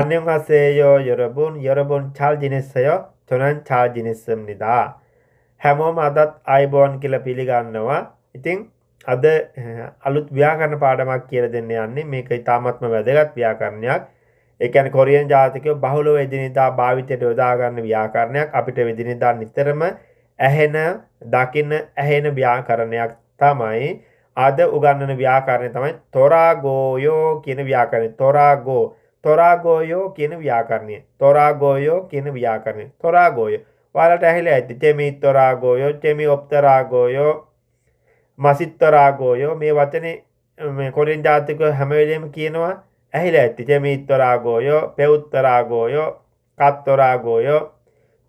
안녕하세요 여러분. 여러분 잘 지냈어요? 저는 잘 지냈습니다. හැමෝම අදත් අයිබෝන් කියල පිළිගන්නවා. ඉතිං අද අලුත් ව්‍යාකරණ පාඩමක් කියල දෙන්න යන්නේ මේක ඉතාමත්ම වැදගත් ව්‍යාකරණයක් එකන් කොරියන් ජාතිකය බහුලෝ වෙදිනිතා භාවිතයට යොදාගන්න ව්‍යාකරණයක් අපිට වෙදිනිදා නිතරම ඇහෙන දකින්න ඇහෙන ව්‍යාකරණයක් තමයි අද උගන්නන ව්‍යාකරණය තමයි තොරාගෝයෝ කියන ව්‍යාකරණය තොරාගෝ තොරාගෝයෝ කියන ව්‍යාකරණය තොරාගෝයෝ කියන ව්‍යාකරණය තොරාගෝය ඔයාලට ඇහිලා ඇති චෙමි තොරාගෝයෝ චෙමි ඔප්තරාගෝයෝ මසිත්තරාගෝයෝ මේ වචනේ මේ කොරින් ජාතික හැමවෙලේම කියනවා ඇහිලා ඇති චෙමිත්තරාගෝයෝ පෙවුත්තරාගෝයෝ කත්තරාගෝයෝ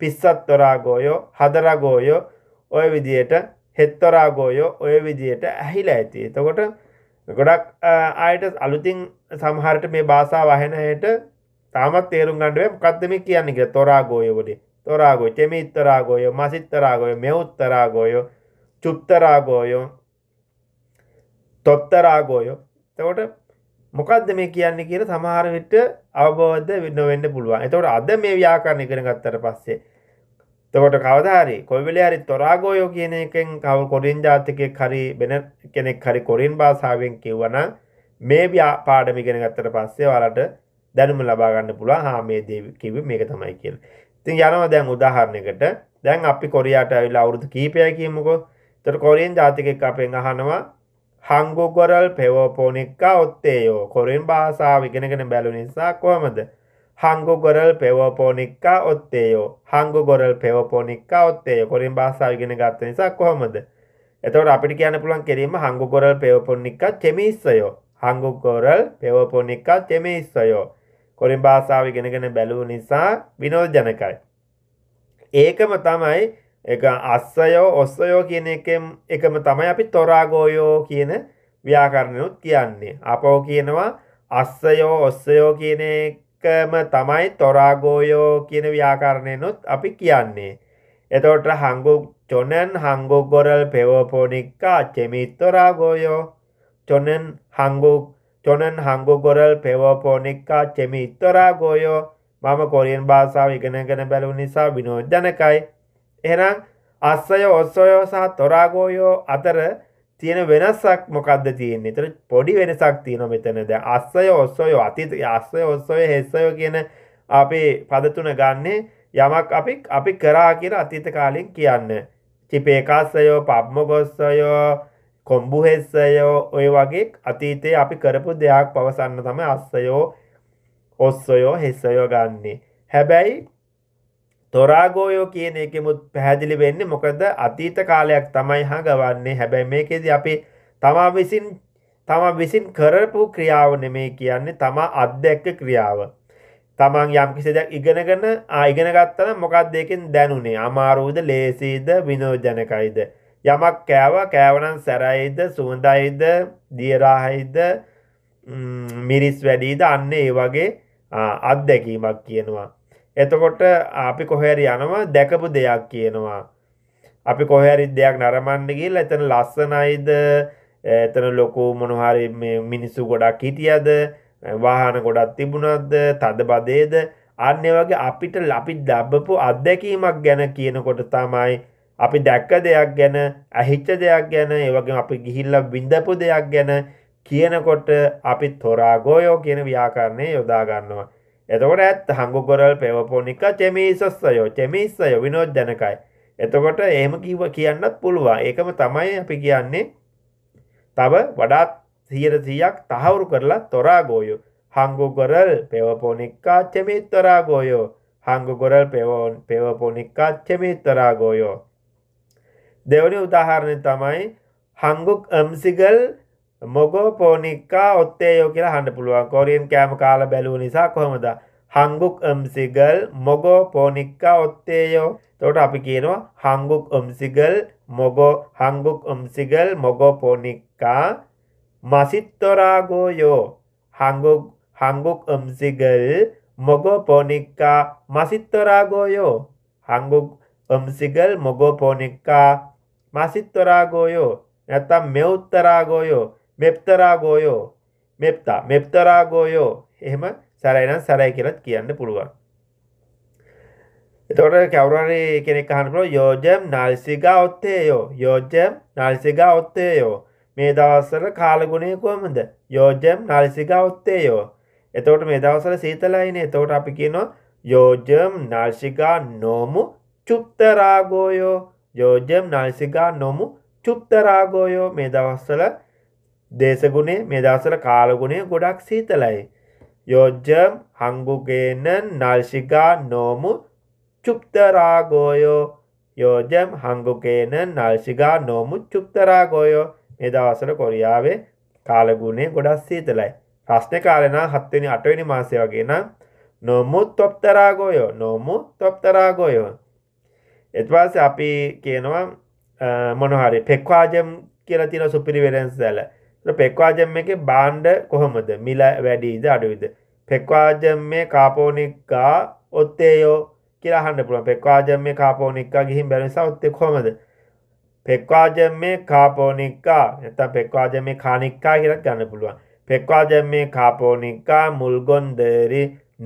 පිස්සත්තරාගෝයෝ හදරාගෝයෝ ඔය විදියට හෙත්තරාගෝයෝ ඔය විදියට ඇහිලා ඇති එතකොට ගොඩක් ආයට අලුතින් සමහරට මේ බාසා වහෙනයට තාමත් තේරුම් ගණඩුව මොකක්ද මේ කියන්නේක තොරාගෝයවලේ තොරාගෝ චෙමිත්තරාගෝය මසිත්තරාගෝය මෙවුත්තරාගෝයෝ චුප්තරාගෝයෝ තොත්තරාගෝයෝ තවට මොකක්ද මේ කියන්නේ කියන සමහර විට අවබෝධ නොවෙන්න පුළුවන් එතවට අද මේ ව්‍යාකරණ ඉගෙන ගත්තට පස්සේ තකොට කවධාරි කොවිලේ හරි තොරාගෝයෝ කියන එකෙන් කව කොරින් ජාතිකයෙක් හරි වෙන කෙනෙක් හරි කොරින් භාෂාවෙන් කිව්වනම් මේ පාඩම ඉගෙන ගත්තට පස්සේ ඔයාලට දැනුම ලබා ගන්න පුළුවන් හා මේ දේ කිව්වේ මේක තමයි කියලා. ඉතින් යනවා දැන් උදාහරණයකට දැන් අපි කොරියාට ඇවිල්ලා අවුරුදු කීපයයි කියමුකෝ. ඒතර කොරියන් ජාතිකෙක් අපෙන් අහනවා හංගුගොරල් පෙවපොනික්කා ඔත්තේයෝ. කොරියන් භාෂාව ඉගෙනගෙන බැලු නිසා කොහමද? හංගුගොරල් පෙවපොනික්කා ඔත්තේයෝ. හංගුගොරල් පෙවපොනික්කා ඔත්තේයෝ. කොරියන් භාෂාව ඉගෙන ගත්ත නිසා කොහමද? එතකොට අපිට කියන්න පුළුවන් කෙරීම හංගුගොරල් පෙවපොනික්කා චෙමිස්සයෝ. හංගුකෝරල් පෙවපොනික්කා තෙමේස්සයෝ කොරින් භාසාාව ගෙනගෙන බැලූ නිසා විනෝජනකයි. ඒකම තමයි එක අස්සයෝ ඔස්සයෝ කියන එකම තමයි අපි තොරාගෝයෝ කියන ව්‍යාකරණයුත් කියන්නේ. අපෝ කියනවා අස්සයෝ ඔස්සයෝ කියන එකම තමයි තොරාගෝයෝ කියන ව්‍යාකරණයනුත් අපි කියන්නේ. එතෝට හංගු චොනන් හංගු ගොරල් පෙවපෝනික්කා චෙමිත්තොරාගෝයෝ 저는 한국, 저는 한국어를 배워보니까 재미있더라고요. මම කොරියන් භාෂාව ඉගෙනගෙන බැලු නිසා විනෝජනකයි. එහෙනම් අස්සය ඔස්සයෝ සහ තොරාගෝයෝ අතර තියෙන වෙනස්සක් මොකක්ද තියෙන්නේ? ඒතර පොඩි වෙනසක් තියෙනවා මෙතන. දැන් අස්සය ඔස්සයෝ අතීත අස්සය ඔස්සයෝ හෙස්සයෝ කියන අපේ පද තුන ගන්නෙ යමක් අපි අපි කරා කියලා අතීත කාලෙන් කියන්නේ. චිපේකාස්සයෝ, පබ්මගොස්සයෝ, කොම්බුහෙස්සයෝ ඔය වගේ අතීතයේ අපි කරපු දෙයක් පවසන්න තම අස්සයෝ ඔස්සයෝ හෙස්සයෝ ගන්නේ හැබැයි තොරාගෝයෝ කියන එකමුත් පැහැදිලි වෙන්නේ මොකද අතීත කාලයක් තමයි හා ගවන්නේ හැබැයි මේකෙදි අපි තමා විසින් තමා විසින් කරපු ක්‍රියාව නෙමේ කියන්නේ තමා අත්දැක්ක ක්‍රියාව තමන් යම් කිසි දෙයක් ඉගෙනගෙන ආ ඉගෙන ගත්තම මොකක්ද ඒකෙන් දැනුනේ අමාරුද ලේසිද විනෝදජනකයිද යමක් කෑව කෑවනන් සැරයිද සුවඳයිද දියරාහයිද මිරිස් වැඩීද අන්න ඒ වගේ අත්දැකීමක් කියනවා. එතකොට අපි කොහැරි යනවා දැකපු දෙයක් කියනවා. අපි කොහැරි දෙයක් නරමන්න ගිල් එතන ලස්සනයිද එතන ලොකු මොනහරි මිනිස්සු ගොඩක් හිටියද වාහන ගොඩක් තිබුණත්ද තද බදේද අන්න වගේ අපිට ලපි දබ්බපු අත්දැකීමක් ගැන කියනකොට තමයි අපි දැක්ක දෙයක් ගැන ඇහිච්ච දෙයක් ගැන ඒවගේ අපි ගිහිල්ල විින්දපු දෙයක් ගැන කියනකොට අපි තොරාගෝයෝ කියන ව්‍යාකරණය යොදාගන්නවා. එතකොට ඇත් හංගුගොරල් පෙවපොනික චෙමිසස්සයෝ චෙමිස්සය විනෝද් ජනකයි. එතකොට එහෙම කිව කියන්නත් පුළුවන් ඒකම තමයි අපි කියන්නේ තව වඩාත් සීරසියක් තහවුරු කරලා තොරාගෝයෝ. හංගුගොරල් පෙවපොනික්කා චෙමිත්තරාගෝයෝ. හංගුගොරල් පෙවෝන් පෙවපොනික්කා චෙමිත්තරාගෝයෝ. දෙවනි උදාහරණය තමයි හංගුක් අම්සිගල් මොගෝ පෝනිික්කා ඔත්තේ යෝ කියලා හඬ පුළුවන් කොරියන් කෑම කාල බැලූ නිසා කොහොමද හංගුක් අම්සිගල් මොගෝ පෝනිික්කා ඔත්තේයෝ තොට අපි කියනවා හංගුක් අම්සිගල් මොගෝ හංගුක් අම්සිගල් මොගෝ පෝනිික්කා මසිත්තොරාගෝ යෝ හංගුක් හංගුක් අම්සිගල් මොගෝ පෝනිික්කා මසිත්තොරාගෝයෝ හංගුක් අම්සිගල් මොගෝ පෝනිික්කා 마시또라고요. නැත්තම් මෙඋත්තරාගෝයෝ මෙප්තරාගෝයෝ මෙප්තා මෙප්තරාගෝයෝ එහෙම සරයිනම් සරයි කියලත් කියන්න පුළුවන්. එතකොට කවුරුහරි කෙනෙක් අහන්න පුළුවන් යෝජම් නාල්සිගා ඔත්තේයෝ යෝජම් නාල්සිගා ඔත්තේයෝ මේ දවස්වල කාලගුණය කොහමද? යෝජම් නාල්සිගා ඔත්තේයෝ. එතකොට මේ දවස්වල සීතලයිනේ. එතකොට අපි කියනවා යෝජම් නාල්සිගා නොමු චුප්තරාගෝයෝ ජෝජම් නල්සිකා නොමු චුප්තරාගෝයෝ මේ දවස්සල දේශගුණේ මේ දවසල කාලගුණේ ගොඩක් සීතලයි. යෝජම් හංගුගේන නල්ශිකා නෝමු චුප්තරාගෝයෝ යෝජම් හංගුගේන නල්ශිකා නෝමු චුප්තරාගෝයෝ මේ දවසල කොරියාවේ කාලගුණේ ගොඩක් සීතලයි. ප්‍රශ්න කාලනා හත්වනි අටවැනි මාසය වගේ නම් නොමු තොප්තරාගෝයෝ නොමු තොප්තරාගෝයෝ එත්වාස අපි කියනවා මොනහරි පෙක්වාජම් කියලා තින සුපිරි වෙරෙන්ස් දැල පෙක්වාජම් එක බාණ්ඩ කොහොමද මිල වැඩීද අඩුවිද පෙක්වාජම් මේ කාපෝනික්කා ඔත්තේයෝ කියලා හන්න පුළුව පෙක්වාජම් මේ කාපෝනික්කා ගිහින් බැලනිසා ඔත්තේ කොමද පෙක්වාජම් මේ කාපෝනික්කා එත පෙක්වාජම මේ කානික්කා කියලත් ගන්න පුළුවන් පෙක්වාජම් මේ කාපෝනික්කා මුල්ගොන්දරි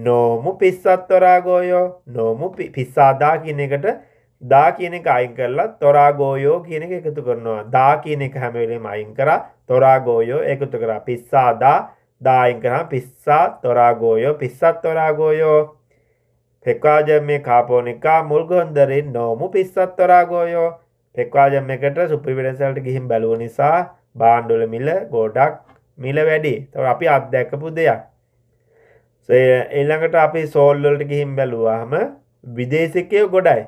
නෝමු පිස්සත්වරාගෝයෝ නෝමු පිස්සාදා කියන එකට දා කියන එක අයින් කරලා තොරාගෝයෝ කියන එක එකතු කරනවා දා කියන එක හැමවෙලේම අයින් කරා තොරාගෝයෝ එකතු කරා පිස්සා දා දායින් කරා පිස්සා තොරාගෝයෝ පිස්සත් තොරාගෝයෝ පෙක්වාජම්මේ කාපෝනිකා මුල්ගොන්දරින් නෝමු පිස්සත් තොරාගෝයෝ පෙක්වාජම් එකට සුපිවිඩසල්ට ගිහින් බැලුව නිසා බාණ්ඩුල මිල ගෝඩක් මිල වැඩි තව අපි අත්දැකපු දෙයක් එල්ළඟට අපි සෝල්ලොලට ගිහින් බැලුවාහම විදේශකය ගොඩයි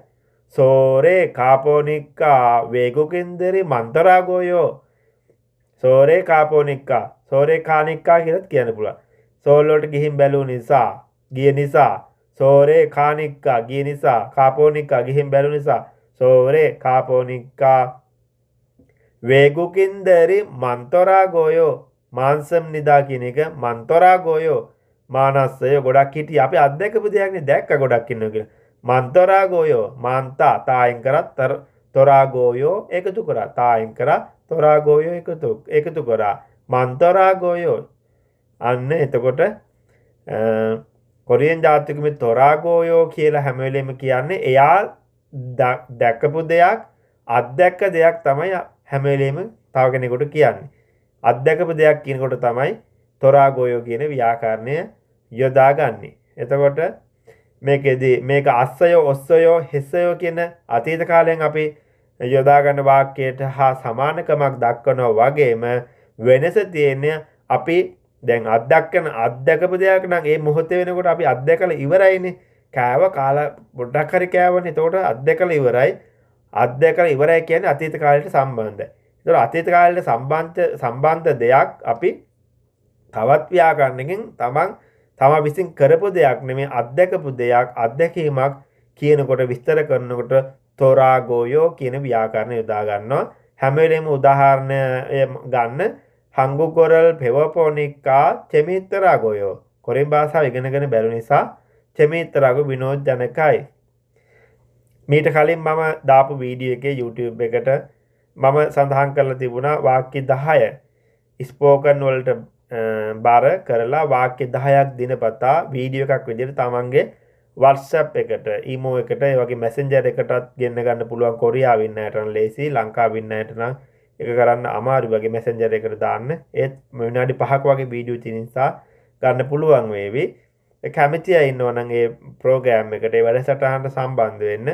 සෝරේ කාපෝනික්කා වේගුකින්දෙරි මන්තරාගෝයෝ සෝරේ කාපෝනික්කා සෝරේ කානික්කා කියලත් කියන පුළ සෝල්ලෝට ගිහින් බැලූ නිසා ගිය නිසා සෝරේ කානික්කා ගිය නිසා කාපෝනික්කා ගිහින් බැලු නිසා සෝරේ කාපෝනික්කා වේගුකින්දරි මන්තොරාගෝයෝ මාන්සම් නිදා කියන එක මන්තොරාගෝයෝ මානස්සය ගොඩක් හිටිය අපි අත්දැකපු දෙයක්න දැක්ක ගොඩක් ඉන්න කියලා මන්තරාගෝයෝ මන්තා තායින් කරත් තොරාගෝයෝ එකතු කරා තායින් කරා තොරාගෝයෝ එකතු එකතු කරා මන්තරාගෝයෝ අන්න එතකොට කොරියෙන් ජාතිකම තොරාගෝයෝ කියලා හැමවෙලෙම කියන්නේ එයා දැක්කපු දෙයක් අත්දැක්ක දෙයක් තමයි හැමවෙලේම තව කෙනෙකොට කියන්නේ. අත්දැකපු දෙයක් කියනකොට තමයි තොරාගෝයෝ කියන ව්‍යාකාරණය යොදාගන්නේ. එතකොට මේකෙදී මේක අස්සයෝ ඔස්සයෝ හෙස්සයෝ කියන අතීත කාලයෙන් අපි යොදාගන්න වාක්‍යයට හා සමානකමක් දක්වනවා වගේම වෙනස තියෙන අපි දැන් අත්දක්කන අත්දකපු දෙයක් නම් ඒ මොහොතේ වෙනකොට අපි අත්දකලා ඉවරයිනේ කෑව කාලා පොඩ්ඩක් හරි කෑවනේ එතකොට අත්දකලා ඉවරයි අත්දකලා ඉවරයි කියන්නේ අතීත කාලයට සම්බන්ධයි. ඒතකොට අතීත කාලයට සම්බන්ධ සම්බන්ධ දෙයක් අපි තවත් ව්‍යාකරණකින් තමන් තම විසින් කරපු දෙයක් නෙමේ අත්දැකපු දෙයක් අත්දැකීමක් කියනකොට විස්තර කරනකොට තොරාගෝයෝ කියන ව්‍යාකරණ යොදාගන්නවා හැමලෙම උදාහරණය ගන්න හංගුකොරල් පෙවපෝනික්කා චෙමිත්තරාගොයෝ කොරින් භාෂාව ඉගෙනගෙන බැලු නිසා චෙමිත්තරාගු විනෝද ජනකයි මීට කලින් මම දාපු වීඩිය එක YouTube එකට මම සඳහන් කරලා තිබුණා වාක්‍ය දහය ස්පෝකන් වලට බර කරලා වාක්‍ය දහයක් දිනපතා වීඩියෝ එකක් විදිර තමන්ගේ වර්සප් එකට ඊමෝ එකට වගේ මැසෙන්ජර් එකටත් ගන්න ගන්න පුළුවන් කොරයා වින්නටන ලේසි ලංකා වින්නයටන එක කරන්න අමාරු වගේ මැසෙන්ජර එකට දාන්න ඒත් මෙනාඩි පහක් වගේ වීඩියෝ තිනිසා ගන්න පුළුවන් වේවි කැමතිය ඉන්නවනගේ ප්‍රෝගෑම් එකට වැඩ සටහන්ට සම්බන්ධ වෙන්න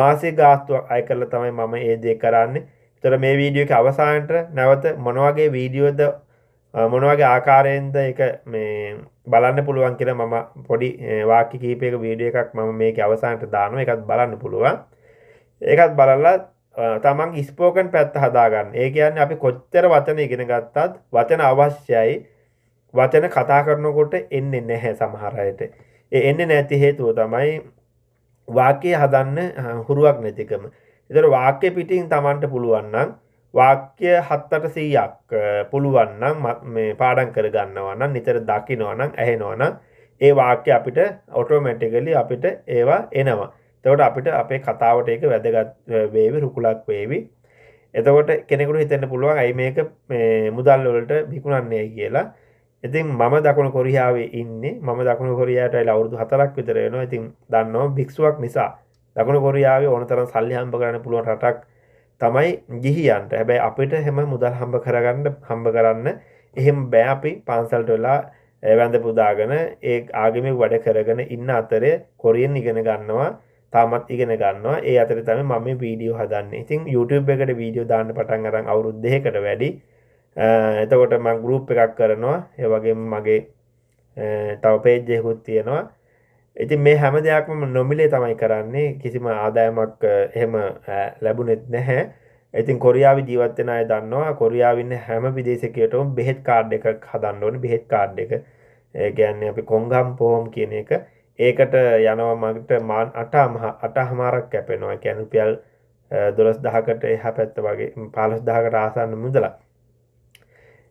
මාසේ ගාස්තුවක් අය කරල තමයි මම ඒදේ කරන්න තොර මේ වීඩියෝ අවසාන්ට නැවත මොනවගේ වීඩියෝද මොනවගේ ආකාරයෙන්ද එක මේ බලන්න පුළුවන් කියලා මම පොඩි වාක්‍ය කීපයක වීඩියෝ එකක් මම මේක අවසානට දානවා ඒකත් බලන්න පුළුවන් ඒකත් බලලා තමන් ස්පෝකන් පැත්ත හදාගන්න ඒ කියන්නේ අපි කොච්චර වචන ඉගෙන ගත්තත් වචන අවශ්‍යයි වචන කතා කරනකොට එන්නේ නැහැ සමහර අයට ඒ එන්නේ නැති හේතුව තමයි වාක්‍ය හදන්න හුරුවක් නැතිකම. ඒතර වාක්‍ය පිටින් Tamanට පුළුවන් නම් වාක්‍ය හත්තට සීයක් පුළුවන්නම් මේ පාඩන් කරගන්නවනම් නිතර දකිනවනම් ඇහෙනවනම් ඒ වාක්‍ය අපිට ඔටෝමැටිකලි අපිට ඒවා එනවා තවට අපිට අපේ කතාවට ඒක වැදගත් වේවි රුකුලක් වේවි එතකොට කෙනෙකුට හිතන්න පුළුවන් ඇයි මේක මුදල් වලට විකුණන්නේ කියලා ඉතින් මම දකුණු කොරියාවේ ඉන්නේ මම දකුණු කොරියාට ඇල අවුරුදු හතරක් විතර වෙනවා ඉතින් දන්නවා භික්ෂුවක් නිසා දකුණු කොරියාවේ ඕනතරම් සල්ලි හම්බ කරන්න පුළුවන් රටක් තමයි ගිහියන්ට හැබැයි අපිට හෙම මුදල් හම්බ කරගන්න හම්බ කරන්න එහෙම බෑ අපි පන්සල්ට වෙලා ඇවැඳ පුදාගෙන ඒ ආගමි වැඩ කරගෙන ඉන්න අතරය කොරියෙන් ඉගෙන ගන්නවා තාමත් ඉගෙන ගන්නවා ඒ අතර තම මම වීඩියෝ හදන්න ඉතින් YouTube එකට වීඩියෝ දාන්න පටන් අරන් අවුරුද්ධයකට වැඩි එතකොට මං ගරුප් එකක් කරනවා ඒවගේ මගේ තව පේජ්ජයකුත් තියෙනවා ඉතින් මේ හැම දෙයක්ම නොමිලේ තමයි කරන්නේ කිසිම ආදායමක් එහෙම ලැබුණෙත් නැහැ ඉතින් කොරියාව ජීවත්තෙන අය දන්නවා කොරියාවන්න හැම විදේශකයටම බෙහෙත් කාඩ් එකක් හදන්න ඕන බෙහෙත් කාඩ් එක ගැන්න අපි කොංගම් පොහොම් කියන එක ඒකට යනවා මගට මාන් අටමහ අටහමාරක් කැපෙනවා කැනුපියල් දොළස් දහකට එහ පැත්ත වගේ පාලස් දහකට ආසන්න මුදලා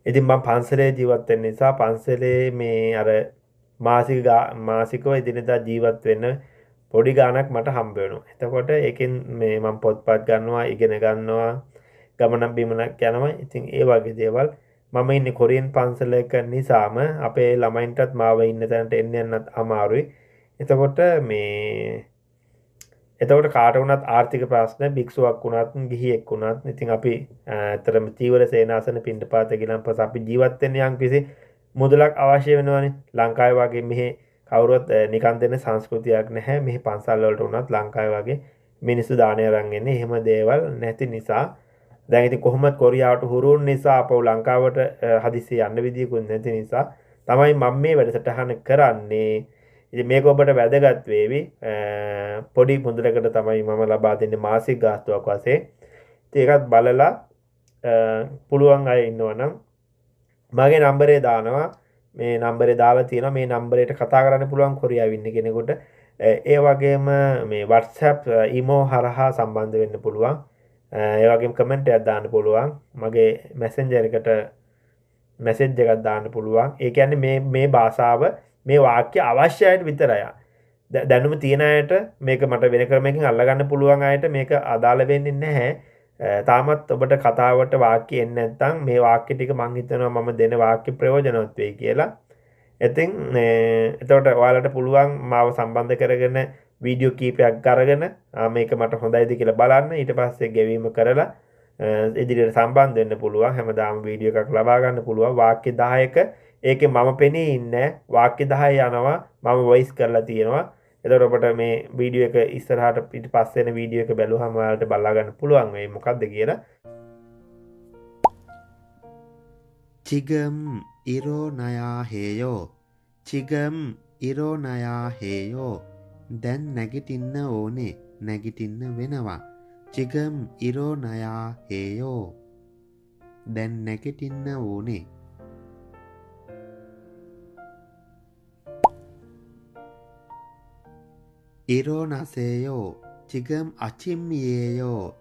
ඉතින් මං පන්සලේ ජීවත්තෙන් නිසා පන්සලේ මේ අර මාසික මාසිකව ඉදිරිදා ජීවත් වෙන්න පොඩි ගානක් මට හම්බවෙනු එතකොට එකෙන් මේ මං පොත්පත් ගන්නවා ඉගෙන ගන්නවා ගමනක් බිමනක් යනවා ඉතින් ඒ වගේ දේවල් මම ඉන්න කොරියන් පන්සලක නිසාම අපේ ළමයින්ටත් මාව ඉන්න තැනට එන්න යන්නත් අමාරුයි එතකොට මේ එතකට කාටවනත් ආර්ථික ප්‍රශ්න භික්ෂුවක් වුණත් ගිහිෙක් වුණත් ඉතින් අපි ඇතරම තීවර සේනාසන පින්ට පාත ගිලම්පස අපි ජීවත්තෙන් යම් කිසි මුදලක් අවශ්‍ය වෙනවානේ ලංකාය වගේ මෙහ කවරුවත් නිකන් දෙන සංස්කෘතියක් නැහැ මෙහි පන්සල්වලට වනත් ලංකාය වගේ මිනිස්සු දානය රංගන්නේ එහෙම දේවල් නැති නිසා දැඟති කොහොමත් කොරියාවට හුරුන් නිසා අපව ලංකාවට හදිසි යන්න විදිකුන් නැති නිසා තමයි මං මේ වැඩසටහන කරන්නේ ඉති මේක ඔබට වැදගත්වේවි පොඩි මුදලකට තමයි මම ලබා දෙන්න මාසික් ගාස්තුවක් වසේ ඒකත් බලලා පුළුවන් අය ඉන්නවනම් මගේ නම්බරේ දානවා මේ නම්බරේ දාලා තියෙන මේ නම්බරයට කතා කරන්න පුළුවන් කොරියාවින්න කෙනෙකුට ඒ වගේම මේ වටසැප් ඉමෝ හරහා සම්බන්ධ වෙන්න පුළුවන් ඒවගේ කමෙන්ට අදදාන්න පුළුවන් මගේ මැසෙන්ජරිකට මැසෙන්ජ එකත් දාන්න පුළුවන් ඒකන්න මේ බාසාාව මේ වාක්‍ය අවශ්‍යයට විතරයා දැනුම තියෙනයට මේක මට වෙන කරමකින් අල්ලගන්න පුළුවන් අයට මේක අදාළ වෙන්නෙන්න හැ තාමත් ඔබට කතාවට වාක්‍ය එන්න ඇත්තම් මේ වාක්‍ය ටික මංහිතනවා මම දෙන වාක්‍ය ප්‍රයෝජනොත්වේ කියලා ඇතින් එතවට ඔයාලට පුළුවන් මාව සම්බන්ධ කරගෙන වීඩියෝ කීපයක් කරගෙන මේක මට හොඳයිද කියලා බලන්න ඊට පස්සේ ගෙවීම කරලා ඉදිරියට සම්බන්ධ වෙන්න පුළුවන් හැමදාම වීඩියෝ එකක් ලබා ගන්න පුළුවන් වාක්‍ය 10ක ඒකේ මම පෙනී ඉන්නේ වාක්‍ය 10 යනවා මම වොයිස් කරලා තියෙනවා එතකොට ඔබට මේ වීඩියෝ එක ඉස්සරහට පිට පස්සෙන වීඩියෝ එක බැලුවහම ඔයාලට බලා ගන්න පුළුවන් මේ මොකක්ද කියලා. චිගම් ඉරෝනයා හේයෝ චිගම් ඉරෝනයා හේයෝ දැන් නැගිටින්න ඕනේ නැගිටින්න වෙනවා චිගම් ඉරෝනයා හේයෝ දැන් නැගිටින්න ඕනේ 일어나세요. 지금 아침이에요.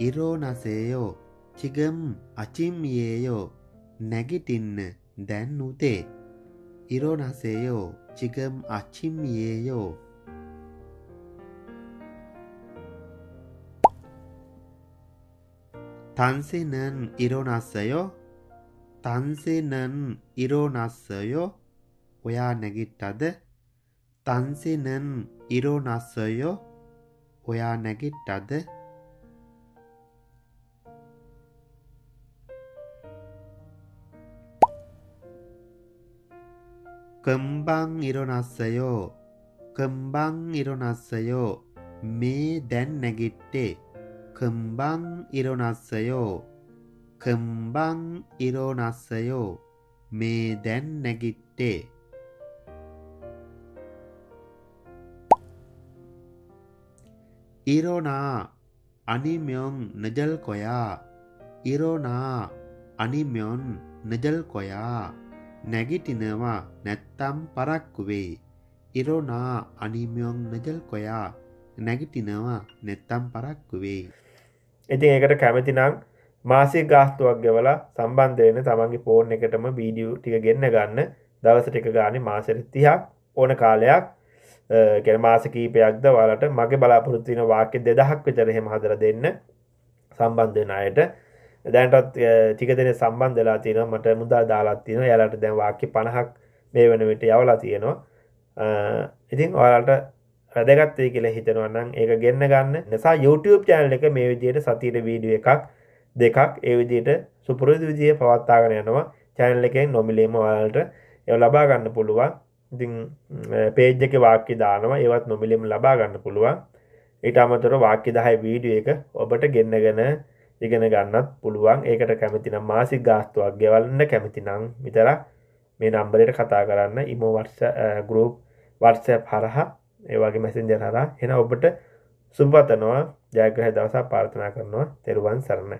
일어나세요. 지금 아침이에요. n 기 g a t i 대 일어나세요. 지금 아침이에요. 당신은 일어났어요? 당신은 일어났어요? 뭐야, 내기타드 당신은 일어났어요? 고양이따드 금방 일어났어요. 금방 일어났어요. 미댄 내기때 금방 일어났어요. 금방 일어났어요. 미댄 내기때 일어나 아니면 늦을 거야. 일어나 아니면 늦을 거야. නැගිටිනවා නැත්තම් පරක්කු වෙයි. 일어나 아니면 늦을 거야. නැගිටිනවා නැත්තම් පරක්කු වෙයි. ඉතින් ඒකට කැමති නම් මාසික ගාස්තුවක් ගෙවලා සම්බන්ධ වෙන තමන්ගේ ෆෝන් එකටම වීඩියෝ ටික ගෙන්න ගන්න දවසට එක ගානේ මාසෙට 30ක් ඕන කාලයක් කෙනමාස කීපයක්ද වලට මගේ බලාපොරොත්තින වාක්‍ය දෙදහක් විතරහෙම හදර දෙන්න සම්බන්ධන අයට දැන්ටත් ටික දෙන සම්බන්ධලා තියෙන මට මුදා දාලාත් තියෙන යාලට දැන් වාක්‍ය පණහක් මේ වන විට යවලා තියෙනවා ඉතින් ඔයාලට රදගත්තේ කියලා හිතනවන්නම් ඒක ගෙන්න්න ගන්න නිසා YouTube චෑනල එක මේ විදියට සතිට වීඩිය එකක් දෙකක් ඒ විදියට සුපුරදු විදිය පවත්තාගෙන යනවා චැනල් එකෙන් නොමිලේම වලට එ ලබා ගන්න පුළුවන් ඉතින් පේජ් එක වාක්‍ය දානවා ඒවත් නොමිලෙම ලබා ගන්න පුළුවන් ඊට අමතර වාක්‍ය 10 වීඩියෝ එක ඔබට ගෙන්නගෙන ඉගෙන ගන්නත් පුළුවන් ඒකට කැමති නම් මාසික ගාස්තුවක් ගෙවන්න කැමති නම් විතරක් මේ නම්බරයට කතා කරන්න ඉමෝ WhatsApp group WhatsApp හරහා ඒ වගේ messenger හරහා එන ඔබට සුබ පතනවා ජයග්‍රහ දවසක් ප්‍රාර්ථනා කරනවා තෙරුවන් සරණයි